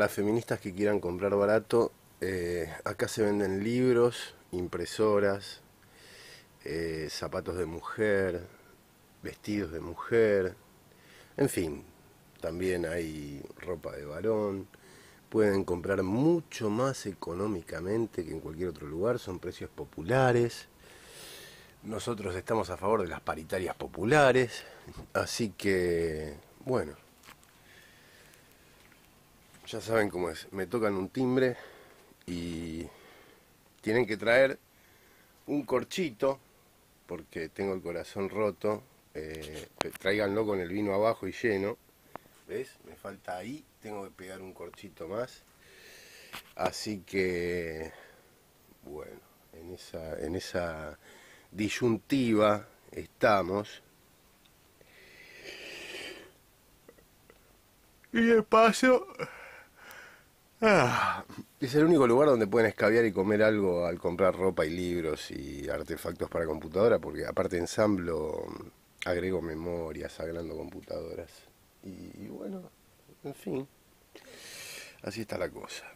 las feministas que quieran comprar barato, eh, acá se venden libros, impresoras, eh, zapatos de mujer, vestidos de mujer, en fin, también hay ropa de varón, pueden comprar mucho más económicamente que en cualquier otro lugar, son precios populares. Nosotros estamos a favor de las paritarias populares, así que, bueno, ya saben cómo es, me tocan un timbre y tienen que traer un corchito, porque tengo el corazón roto, eh, traiganlo con el vino abajo y lleno, ¿ves? Me falta ahí, tengo que pegar un corchito más, así que, bueno, en esa, disyuntiva estamos. Y espacio paso... Ah, es el único lugar donde pueden escabiar y comer algo al comprar ropa y libros y artefactos para computadora, porque aparte ensamblo, agrego memorias, agrando computadoras. y bueno, en fin, así está la cosa.